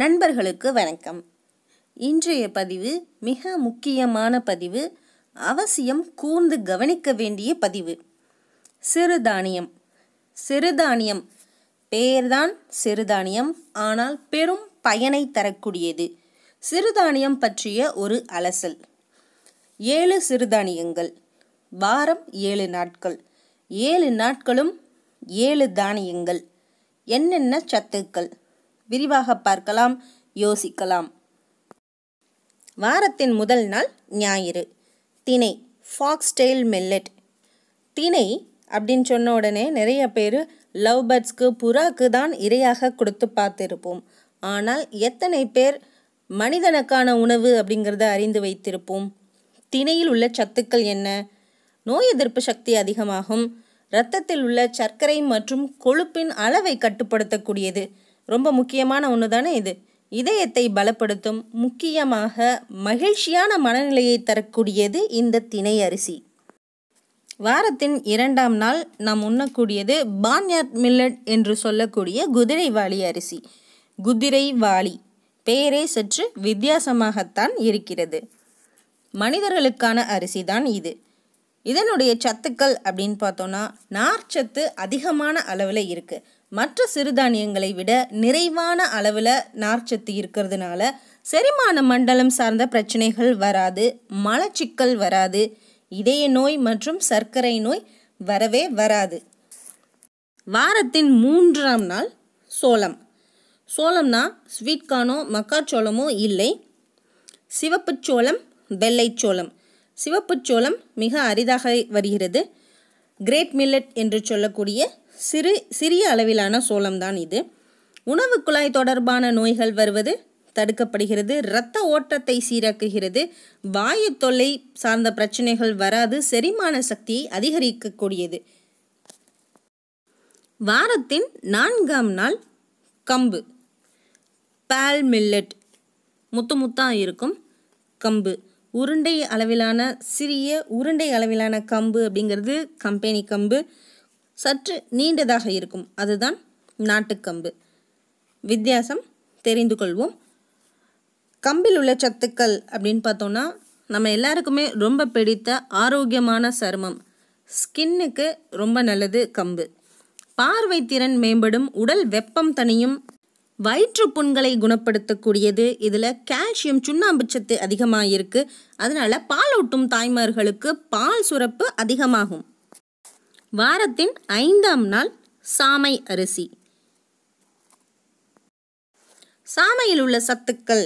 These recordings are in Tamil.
நண்பர்களுக்கு வணக்கம் இன்றைய பதிவு மிக முக்கியமான பதிவு அவசியம் கூர்ந்து கவனிக்க வேண்டிய பதிவு சிறுதானியம் சிறுதானியம் பெயர்தான் சிறுதானியம் ஆனால் பெரும் பயனை தரக்கூடியது சிறுதானியம் பற்றிய ஒரு அலசல் ஏழு சிறுதானியங்கள் வாரம் ஏழு நாட்கள் ஏழு நாட்களும் ஏழு தானியங்கள் என்னென்ன சத்துக்கள் விரிவாக பார்க்கலாம் யோசிக்கலாம் வாரத்தின் முதல் நாள் ஞாயிறு திணை ஃபாக்ஸ்டெயில் மெல்லெட் திணை அப்படின்னு சொன்ன உடனே நிறைய பேர் லவ் பேர்ட்ஸ்க்கு புறாக்கு தான் இரையாக கொடுத்து பார்த்துருப்போம் ஆனால் எத்தனை பேர் மனிதனுக்கான உணவு அப்படிங்கிறத அறிந்து வைத்திருப்போம் திணையில் உள்ள சத்துக்கள் என்ன நோய் எதிர்ப்பு சக்தி அதிகமாகும் இரத்தத்தில் உள்ள சர்க்கரை மற்றும் கொழுப்பின் அளவை கட்டுப்படுத்தக்கூடியது ரொம்ப முக்கியமான ஒன்று தானே இது இதயத்தை பலப்படுத்தும் முக்கியமாக மகிழ்ச்சியான மனநிலையை தரக்கூடியது இந்த திணை அரிசி வாரத்தின் இரண்டாம் நாள் நாம் உண்ணக்கூடியது பான்யாட் மில்லட் என்று சொல்லக்கூடிய வாளி அரிசி வாளி பெயரே சற்று வித்தியாசமாகத்தான் இருக்கிறது மனிதர்களுக்கான அரிசி தான் இது இதனுடைய சத்துக்கள் அப்படின்னு பார்த்தோன்னா நார்ச்சத்து அதிகமான அளவில் இருக்குது மற்ற சிறுதானியங்களை விட நிறைவான அளவில் நார்ச்சத்து இருக்கிறதுனால செரிமான மண்டலம் சார்ந்த பிரச்சனைகள் வராது மலச்சிக்கல் வராது இதய நோய் மற்றும் சர்க்கரை நோய் வரவே வராது வாரத்தின் மூன்றாம் நாள் சோளம் சோளம்னா ஸ்வீட் கார்னோ மக்காச்சோளமோ இல்லை சிவப்பு சோளம் வெள்ளைச்சோளம் சிவப்பு சோளம் மிக அரிதாக வருகிறது கிரேட் மில்லட் என்று சொல்லக்கூடிய சிறு சிறிய அளவிலான சோளம்தான் இது உணவு குழாய் தொடர்பான நோய்கள் வருவது தடுக்கப்படுகிறது இரத்த ஓட்டத்தை சீராக்குகிறது வாயு தொல்லை சார்ந்த பிரச்சனைகள் வராது செரிமான சக்தியை அதிகரிக்கக்கூடியது வாரத்தின் நான்காம் நாள் கம்பு பால் மில்லட் முத்து முத்தாக இருக்கும் கம்பு உருண்டை அளவிலான சிறிய உருண்டை அளவிலான கம்பு அப்படிங்கிறது கம்பெனி கம்பு சற்று நீண்டதாக இருக்கும் அதுதான் நாட்டுக்கம்பு வித்தியாசம் தெரிந்து கொள்வோம் கம்பில் உள்ள சத்துக்கள் அப்படின்னு பார்த்தோன்னா நம்ம எல்லாருக்குமே ரொம்ப பிடித்த ஆரோக்கியமான சருமம் ஸ்கின்னுக்கு ரொம்ப நல்லது கம்பு பார்வை திறன் மேம்படும் உடல் வெப்பம் தனியும் வயிற்று புண்களை குணப்படுத்தக்கூடியது இதில் கால்சியம் சுண்ணாம்பு சத்து அதிகமாக இருக்குது அதனால் பாலூட்டும் தாய்மார்களுக்கு பால் சுரப்பு அதிகமாகும் வாரத்தின் ஐந்தாம் நாள் சாமை அரிசி சாமையில் உள்ள சத்துக்கள்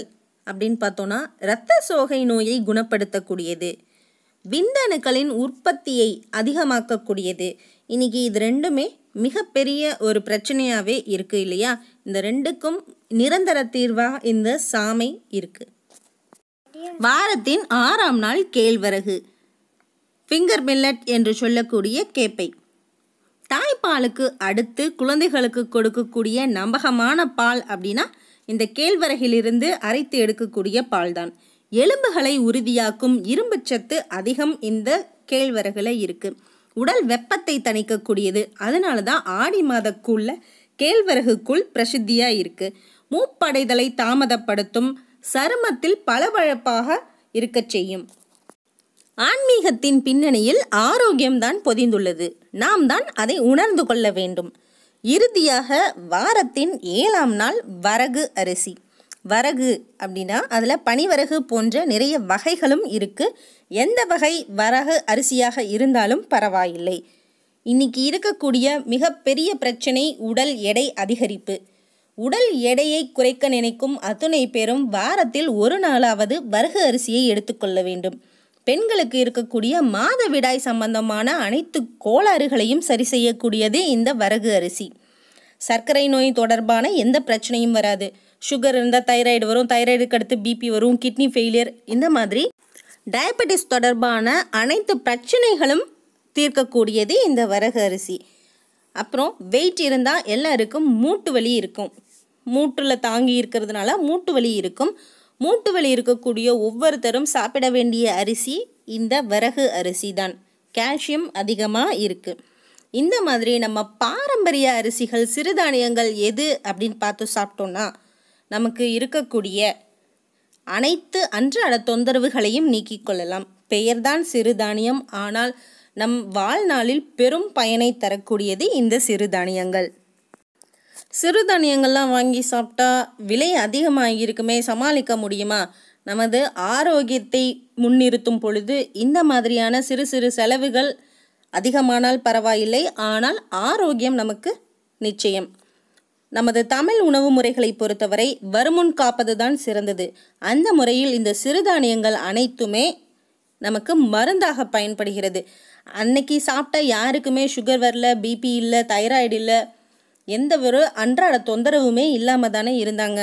அப்படின்னு பார்த்தோன்னா இரத்த சோகை நோயை குணப்படுத்தக்கூடியது விந்தணுக்களின் உற்பத்தியை அதிகமாக்கக்கூடியது இன்றைக்கி இது ரெண்டுமே மிகப்பெரிய ஒரு பிரச்சனையாகவே இருக்குது இல்லையா இந்த ரெண்டுக்கும் நிரந்தர தீர்வாக இந்த சாமை இருக்கு வாரத்தின் ஆறாம் நாள் கேழ்வரகு ஃபிங்கர் மில்லட் என்று சொல்லக்கூடிய கேப்பை தாய்ப்பாலுக்கு அடுத்து குழந்தைகளுக்கு கொடுக்கக்கூடிய நம்பகமான பால் அப்படின்னா இந்த கேழ்வரகிலிருந்து அரைத்து எடுக்கக்கூடிய பால் தான் எலும்புகளை உறுதியாக்கும் இரும்புச்சத்து அதிகம் இந்த கேழ்வரகில் இருக்குது உடல் வெப்பத்தை தணிக்கக்கூடியது அதனால தான் ஆடி மாதக்குள்ள கேழ்வரகுக்குள் பிரசித்தியாக இருக்குது மூப்படைதலை தாமதப்படுத்தும் சருமத்தில் பளபளப்பாக இருக்கச் செய்யும் ஆன்மீகத்தின் பின்னணியில் ஆரோக்கியம்தான் பொதிந்துள்ளது நாம் தான் அதை உணர்ந்து கொள்ள வேண்டும் இறுதியாக வாரத்தின் ஏழாம் நாள் வரகு அரிசி வரகு அப்படின்னா அதில் பனிவரகு போன்ற நிறைய வகைகளும் இருக்குது எந்த வகை வரகு அரிசியாக இருந்தாலும் பரவாயில்லை இன்னைக்கு இருக்கக்கூடிய மிகப்பெரிய பிரச்சனை உடல் எடை அதிகரிப்பு உடல் எடையை குறைக்க நினைக்கும் அத்துணை பேரும் வாரத்தில் ஒரு நாளாவது வரகு அரிசியை எடுத்துக்கொள்ள வேண்டும் பெண்களுக்கு இருக்கக்கூடிய மாதவிடாய் சம்பந்தமான அனைத்து கோளாறுகளையும் சரி செய்யக்கூடியதே இந்த வரகு அரிசி சர்க்கரை நோய் தொடர்பான எந்த பிரச்சனையும் வராது சுகர் இருந்தால் தைராய்டு வரும் தைராய்டுக்கு அடுத்து பிபி வரும் கிட்னி ஃபெயிலியர் இந்த மாதிரி டயபெட்டிஸ் தொடர்பான அனைத்து பிரச்சனைகளும் தீர்க்கக்கூடியது இந்த வரகு அரிசி அப்புறம் வெயிட் இருந்தால் எல்லாருக்கும் மூட்டு வலி இருக்கும் மூட்டில் தாங்கி இருக்கிறதுனால மூட்டு வலி இருக்கும் மூட்டு வலி இருக்கக்கூடிய ஒவ்வொருத்தரும் சாப்பிட வேண்டிய அரிசி இந்த விறகு அரிசி தான் கால்சியம் அதிகமாக இருக்குது இந்த மாதிரி நம்ம பாரம்பரிய அரிசிகள் சிறுதானியங்கள் எது அப்படின்னு பார்த்து சாப்பிட்டோன்னா நமக்கு இருக்கக்கூடிய அனைத்து அன்றாட தொந்தரவுகளையும் நீக்கிக் கொள்ளலாம் பெயர்தான் சிறுதானியம் ஆனால் நம் வாழ்நாளில் பெரும் பயனை தரக்கூடியது இந்த சிறுதானியங்கள் சிறுதானியங்கள்லாம் வாங்கி சாப்பிட்டா விலை அதிகமாக இருக்குமே சமாளிக்க முடியுமா நமது ஆரோக்கியத்தை முன்னிறுத்தும் பொழுது இந்த மாதிரியான சிறு சிறு செலவுகள் அதிகமானால் பரவாயில்லை ஆனால் ஆரோக்கியம் நமக்கு நிச்சயம் நமது தமிழ் உணவு முறைகளை பொறுத்தவரை வருமுன் காப்பதுதான் சிறந்தது அந்த முறையில் இந்த சிறுதானியங்கள் அனைத்துமே நமக்கு மருந்தாக பயன்படுகிறது அன்னைக்கு சாப்பிட்டா யாருக்குமே சுகர் வரல பிபி இல்லை தைராய்டு இல்லை எந்த ஒரு அன்றாட தொந்தரவுமே இல்லாமல் தானே இருந்தாங்க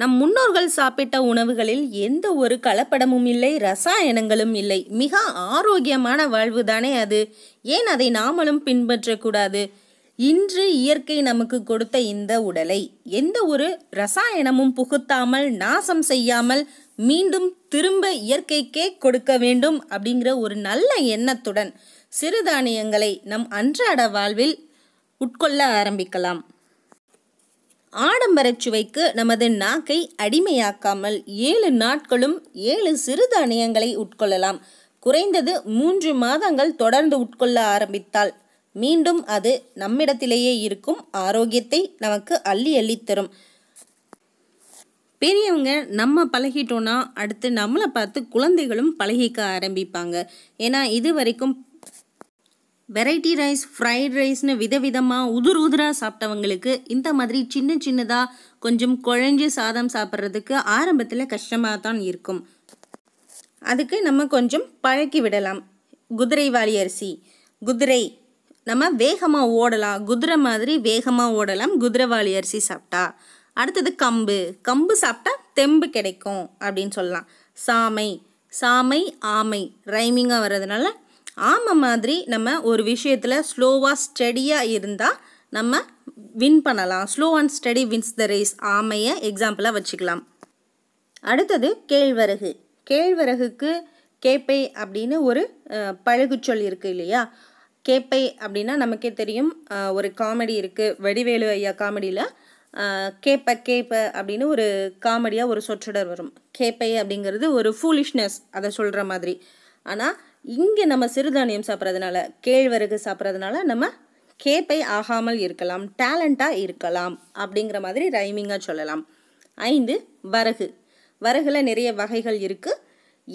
நம் முன்னோர்கள் சாப்பிட்ட உணவுகளில் எந்த ஒரு கலப்படமும் இல்லை ரசாயனங்களும் இல்லை மிக ஆரோக்கியமான வாழ்வு தானே அது ஏன் அதை நாமளும் பின்பற்றக்கூடாது இன்று இயற்கை நமக்கு கொடுத்த இந்த உடலை எந்த ஒரு ரசாயனமும் புகுத்தாமல் நாசம் செய்யாமல் மீண்டும் திரும்ப இயற்கைக்கே கொடுக்க வேண்டும் அப்படிங்கிற ஒரு நல்ல எண்ணத்துடன் சிறுதானியங்களை நம் அன்றாட வாழ்வில் உட்கொள்ள ஆரம்பிக்கலாம் ஆடம்பர சுவைக்கு நமது நாக்கை அடிமையாக்காமல் ஏழு நாட்களும் ஏழு சிறுதானியங்களை உட்கொள்ளலாம் குறைந்தது மூன்று மாதங்கள் தொடர்ந்து உட்கொள்ள ஆரம்பித்தால் மீண்டும் அது நம்மிடத்திலேயே இருக்கும் ஆரோக்கியத்தை நமக்கு அள்ளி அள்ளித்தரும் பெரியவங்க நம்ம பழகிட்டோன்னா அடுத்து நம்மளை பார்த்து குழந்தைகளும் பழகிக்க ஆரம்பிப்பாங்க ஏன்னா இது வரைக்கும் வெரைட்டி ரைஸ் ஃப்ரைட் ரைஸ்னு விதவிதமாக உதிர் உதிராக சாப்பிட்டவங்களுக்கு இந்த மாதிரி சின்ன சின்னதாக கொஞ்சம் குழஞ்சி சாதம் சாப்பிட்றதுக்கு ஆரம்பத்தில் கஷ்டமாக தான் இருக்கும் அதுக்கு நம்ம கொஞ்சம் பழக்கி விடலாம் குதிரைவாளி அரிசி குதிரை நம்ம வேகமாக ஓடலாம் குதிரை மாதிரி வேகமாக ஓடலாம் குதிரைவாளி அரிசி சாப்பிட்டா அடுத்தது கம்பு கம்பு சாப்பிட்டா தெம்பு கிடைக்கும் அப்படின்னு சொல்லலாம் சாமை சாமை ஆமை ரைமிங்காக வர்றதுனால ஆமை மாதிரி நம்ம ஒரு விஷயத்தில் ஸ்லோவாக ஸ்டடியாக இருந்தால் நம்ம வின் பண்ணலாம் slow and steady wins the race ஆமையை எக்ஸாம்பிளாக வச்சுக்கலாம் அடுத்தது கேழ்வரகு கேழ்வரகுக்கு கேப்பை அப்படின்னு ஒரு பழகுச்சொல் இருக்குது இல்லையா கேப்பை அப்படின்னா நமக்கே தெரியும் ஒரு காமெடி இருக்குது வெடிவேலு ஐயா காமெடியில் கேப்ப கேப்ப அப்படின்னு ஒரு காமெடியாக ஒரு சொற்றொடர் வரும் கேப்பை அப்படிங்கிறது ஒரு ஃபூலிஷ்னஸ் அதை சொல்கிற மாதிரி ஆனால் இங்கே நம்ம சிறுதானியம் சாப்பிட்றதுனால கேழ்வரகு சாப்பிட்றதுனால நம்ம கேப்பை ஆகாமல் இருக்கலாம் டேலண்ட்டாக இருக்கலாம் அப்படிங்கிற மாதிரி ரைமிங்காக சொல்லலாம் ஐந்து வரகு வரகில் நிறைய வகைகள் இருக்குது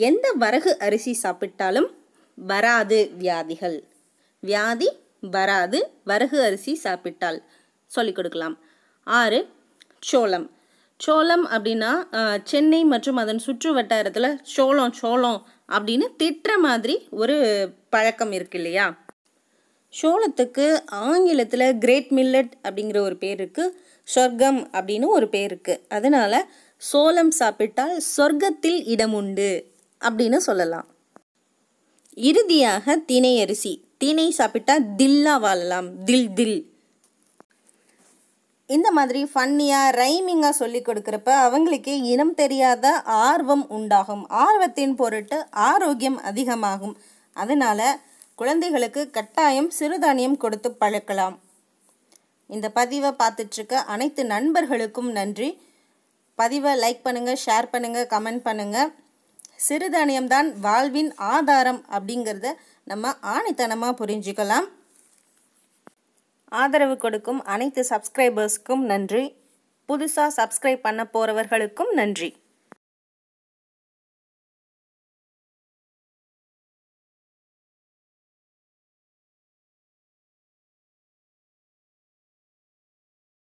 எந்த வரகு அரிசி சாப்பிட்டாலும் வராது வியாதிகள் வியாதி வராது வரகு அரிசி சாப்பிட்டால் சொல்லிக் கொடுக்கலாம் ஆறு சோளம் சோளம் அப்படின்னா சென்னை மற்றும் அதன் சுற்று வட்டாரத்தில் சோளம் சோளம் அப்படின்னு திட்டுற மாதிரி ஒரு பழக்கம் இருக்கு இல்லையா சோளத்துக்கு ஆங்கிலத்தில் கிரேட் மில்லட் அப்படிங்கிற ஒரு பேர் இருக்குது சொர்க்கம் அப்படின்னு ஒரு பேர் இருக்குது அதனால் சோளம் சாப்பிட்டால் சொர்க்கத்தில் இடம் உண்டு அப்படின்னு சொல்லலாம் இறுதியாக தினை அரிசி தீனை சாப்பிட்டா தில்லாக வாழலாம் தில் தில் இந்த மாதிரி ஃபன்னியாக ரைமிங்காக சொல்லி கொடுக்குறப்ப அவங்களுக்கே இனம் தெரியாத ஆர்வம் உண்டாகும் ஆர்வத்தின் பொருட்டு ஆரோக்கியம் அதிகமாகும் அதனால் குழந்தைகளுக்கு கட்டாயம் சிறுதானியம் கொடுத்து பழக்கலாம் இந்த பதிவை பார்த்துட்ருக்க அனைத்து நண்பர்களுக்கும் நன்றி பதிவை லைக் பண்ணுங்கள் ஷேர் பண்ணுங்கள் கமெண்ட் பண்ணுங்கள் சிறுதானியம்தான் வாழ்வின் ஆதாரம் அப்படிங்கிறத நம்ம ஆணித்தனமாக புரிஞ்சுக்கலாம் ஆதரவு கொடுக்கும் அனைத்து சப்ஸ்கிரைபர்ஸ்க்கும் நன்றி புதுசாக சப்ஸ்கிரைப் பண்ண போகிறவர்களுக்கும் நன்றி